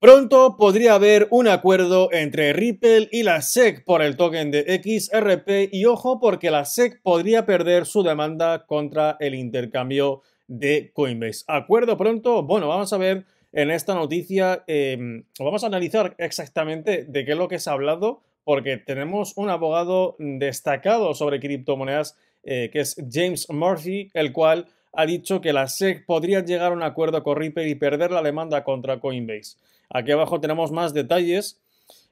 Pronto podría haber un acuerdo entre Ripple y la SEC por el token de XRP y ojo porque la SEC podría perder su demanda contra el intercambio de Coinbase. ¿Acuerdo pronto? Bueno, vamos a ver en esta noticia, em, vamos a analizar exactamente de qué es lo que se ha hablado porque tenemos un abogado destacado sobre criptomonedas eh, que es James Murphy, el cual ha dicho que la SEC podría llegar a un acuerdo con Ripple y perder la demanda contra Coinbase. Aquí abajo tenemos más detalles.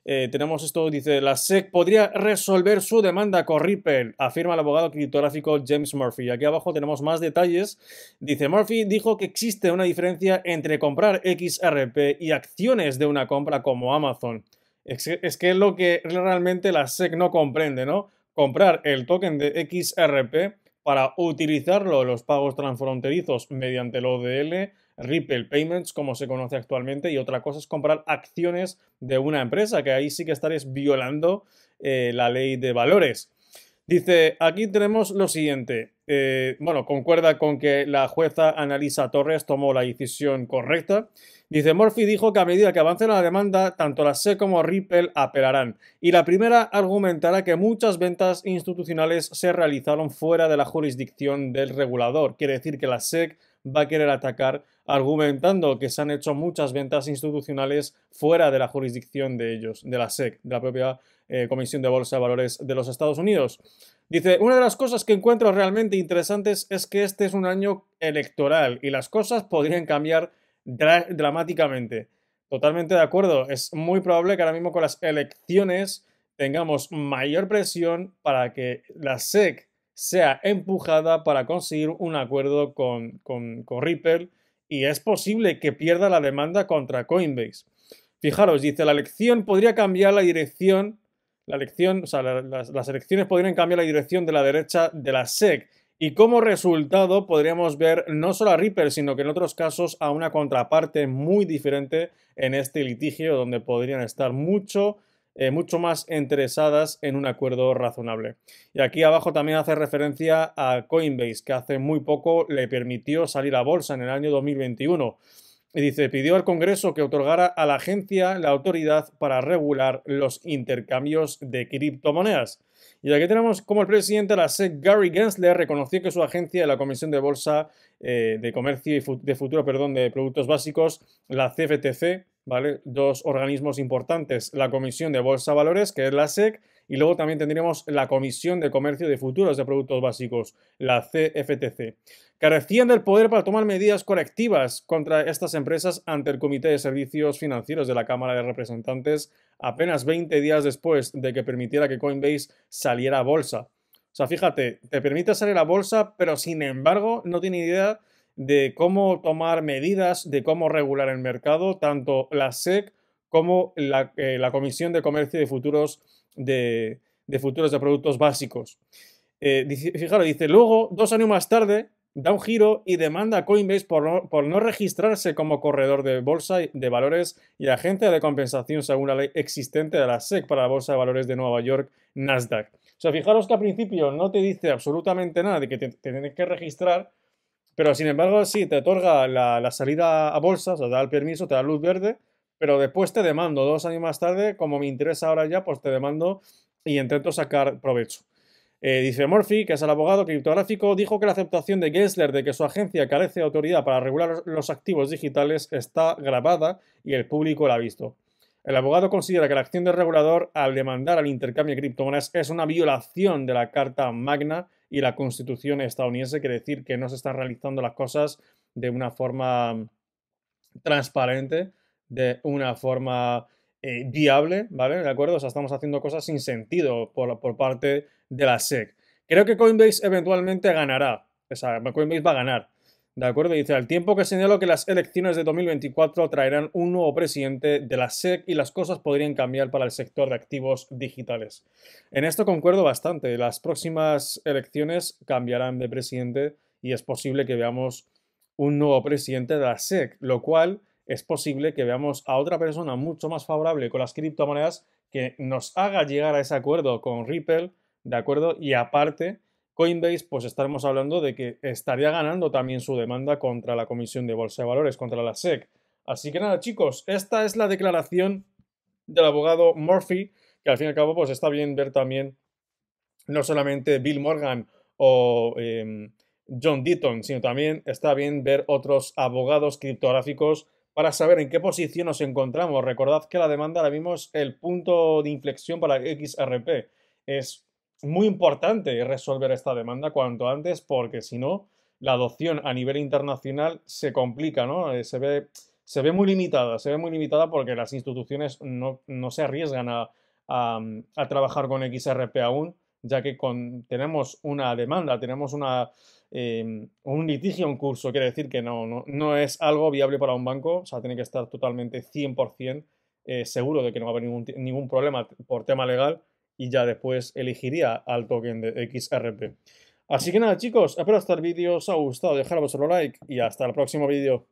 Eh, tenemos esto, dice, la SEC podría resolver su demanda con Ripple, afirma el abogado criptográfico James Murphy. Aquí abajo tenemos más detalles. Dice, Murphy dijo que existe una diferencia entre comprar XRP y acciones de una compra como Amazon. Es, es que es lo que realmente la SEC no comprende, ¿no? Comprar el token de XRP para utilizarlo los pagos transfronterizos mediante el ODL, Ripple Payments, como se conoce actualmente, y otra cosa es comprar acciones de una empresa, que ahí sí que estaréis violando eh, la ley de valores. Dice, aquí tenemos lo siguiente. Eh, bueno, concuerda con que la jueza Analisa Torres tomó la decisión correcta. Dice, Murphy dijo que a medida que avance la demanda, tanto la SEC como Ripple apelarán. Y la primera argumentará que muchas ventas institucionales se realizaron fuera de la jurisdicción del regulador. Quiere decir que la SEC va a querer atacar argumentando que se han hecho muchas ventas institucionales fuera de la jurisdicción de ellos, de la SEC, de la propia eh, Comisión de Bolsa de Valores de los Estados Unidos. Dice, una de las cosas que encuentro realmente interesantes es que este es un año electoral y las cosas podrían cambiar dramáticamente. Totalmente de acuerdo, es muy probable que ahora mismo con las elecciones tengamos mayor presión para que la SEC sea empujada para conseguir un acuerdo con, con, Ripple y es posible que pierda la demanda contra Coinbase. Fijaros, dice, la elección podría cambiar la dirección, la elección, o sea, las, las, elecciones podrían cambiar la dirección de la derecha de la SEC y como resultado podríamos ver no solo a Ripple, sino que en otros casos a una contraparte muy diferente en este litigio donde podrían estar mucho eh, mucho más interesadas en un acuerdo razonable. Y aquí abajo también hace referencia a Coinbase, que hace muy poco le permitió salir a bolsa en el año 2021. Y dice, pidió al Congreso que otorgara a la agencia la autoridad para regular los intercambios de criptomonedas. Y aquí tenemos como el presidente de la SEC, Gary Gensler, reconoció que su agencia, la Comisión de Bolsa eh, de Comercio y de Futuro perdón, de Productos Básicos, la CFTC, Dos organismos importantes, la Comisión de Bolsa Valores, que es la SEC, y luego también tendríamos la Comisión de Comercio de Futuros de Productos Básicos, la CFTC. Carecían del poder para tomar medidas colectivas contra estas empresas ante el Comité de Servicios Financieros de la Cámara de Representantes apenas 20 días después de que permitiera que Coinbase saliera a bolsa. O sea, fíjate, te permite salir a bolsa, pero sin embargo no tiene idea de cómo tomar medidas, de cómo regular el mercado, tanto la SEC como eh, la, Comisión de Comercio de Futuros de, Futuros de Productos Básicos. Eh, fijaros, dice, luego, dos años más tarde, da un giro y demanda a Coinbase por no, registrarse como corredor de bolsa de valores y agente de compensación según la ley existente de la SEC para la Bolsa de Valores de Nueva York, Nasdaq. O sea, fijaros que al principio no te dice absolutamente nada de que tienes que registrar, pero sin embargo, sí, te otorga la, salida a bolsa, o sea, da el permiso, te da luz verde, pero después te demando dos años más tarde, como me interesa ahora ya, pues te demando y intento sacar provecho. Eh, dice Murphy, que es el abogado criptográfico, dijo que la aceptación de Gessler de que su agencia carece de autoridad para regular los activos digitales está grabada y el público la ha visto. El abogado considera que la acción del regulador al demandar al intercambio de criptomonedas es una violación de la Carta Magna y la constitución estadounidense, quiere decir que no se están realizando las cosas de una forma mm, transparente, de una forma eh, viable, ¿vale? ¿De acuerdo? O sea, estamos haciendo cosas sin sentido por, por parte de la SEC. Creo que Coinbase eventualmente ganará. O sea, Coinbase va a ganar. ¿De acuerdo? Dice, al tiempo que señaló que las elecciones de 2024 traerán un nuevo presidente de la SEC y las cosas podrían cambiar para el sector de activos digitales. En esto concuerdo bastante. Las próximas elecciones cambiarán de presidente y es posible que veamos un nuevo presidente de la SEC, lo cual es posible que veamos a otra persona mucho más favorable con las criptomonedas que nos haga llegar a ese acuerdo con Ripple, ¿de acuerdo? Y aparte Coinbase, pues estaremos hablando de que estaría ganando también su demanda contra la Comisión de Bolsa de Valores, contra la SEC. Así que nada, chicos, esta es la declaración del abogado Murphy, que al fin y al cabo, pues está bien ver también no solamente Bill Morgan o em, John Deaton, sino también está bien ver otros abogados criptográficos para saber en qué posición nos encontramos. Recordad que la demanda la vimos el punto de inflexión para XRP. Es muy importante resolver esta demanda cuanto antes porque si no, la adopción a nivel internacional se complica, ¿no? Eh, se, ve, se ve muy limitada, se ve muy limitada porque las instituciones no, no se arriesgan a, trabajar con XRP aún, ya que tenemos una demanda, tenemos una, em, un litigio en curso, quiere decir que no, no, es algo viable para un banco, o sea, tiene que estar totalmente 100% eh, seguro de que no va a haber ningún, ningún problema por tema legal y ya después elegiría al token de XRP. Así que nada chicos, espero este vídeo os haya gustado, dejad vuestro like y hasta el próximo vídeo.